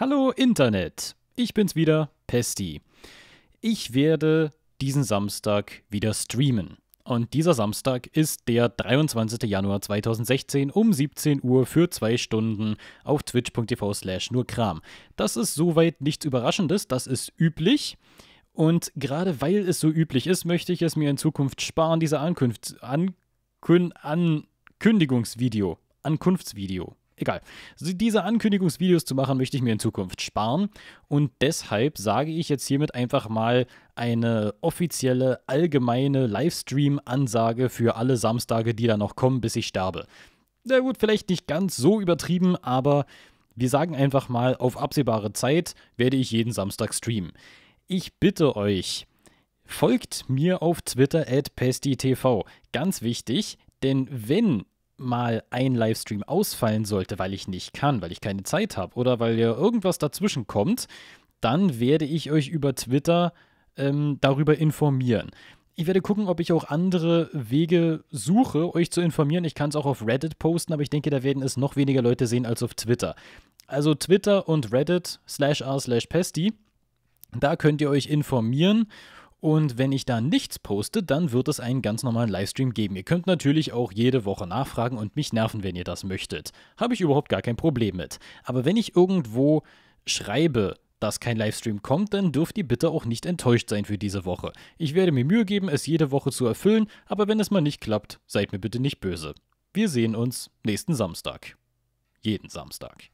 Hallo Internet, ich bin's wieder, Pesti. Ich werde diesen Samstag wieder streamen. Und dieser Samstag ist der 23. Januar 2016 um 17 Uhr für zwei Stunden auf twitch.tv slash nur Kram. Das ist soweit nichts Überraschendes, das ist üblich. Und gerade weil es so üblich ist, möchte ich es mir in Zukunft sparen, diese Ankünft, Ankün, Ankündigungsvideo, Ankunftsvideo, egal. Diese Ankündigungsvideos zu machen, möchte ich mir in Zukunft sparen. Und deshalb sage ich jetzt hiermit einfach mal eine offizielle, allgemeine Livestream-Ansage für alle Samstage, die da noch kommen, bis ich sterbe. Na gut, vielleicht nicht ganz so übertrieben, aber wir sagen einfach mal, auf absehbare Zeit werde ich jeden Samstag streamen. Ich bitte euch, folgt mir auf Twitter at PestiTV. Ganz wichtig, denn wenn mal ein Livestream ausfallen sollte, weil ich nicht kann, weil ich keine Zeit habe oder weil ja irgendwas dazwischen kommt, dann werde ich euch über Twitter ähm, darüber informieren. Ich werde gucken, ob ich auch andere Wege suche, euch zu informieren. Ich kann es auch auf Reddit posten, aber ich denke, da werden es noch weniger Leute sehen als auf Twitter. Also Twitter und Reddit slash r slash pesti. Da könnt ihr euch informieren und wenn ich da nichts poste, dann wird es einen ganz normalen Livestream geben. Ihr könnt natürlich auch jede Woche nachfragen und mich nerven, wenn ihr das möchtet. Habe ich überhaupt gar kein Problem mit. Aber wenn ich irgendwo schreibe, dass kein Livestream kommt, dann dürft ihr bitte auch nicht enttäuscht sein für diese Woche. Ich werde mir Mühe geben, es jede Woche zu erfüllen, aber wenn es mal nicht klappt, seid mir bitte nicht böse. Wir sehen uns nächsten Samstag. Jeden Samstag.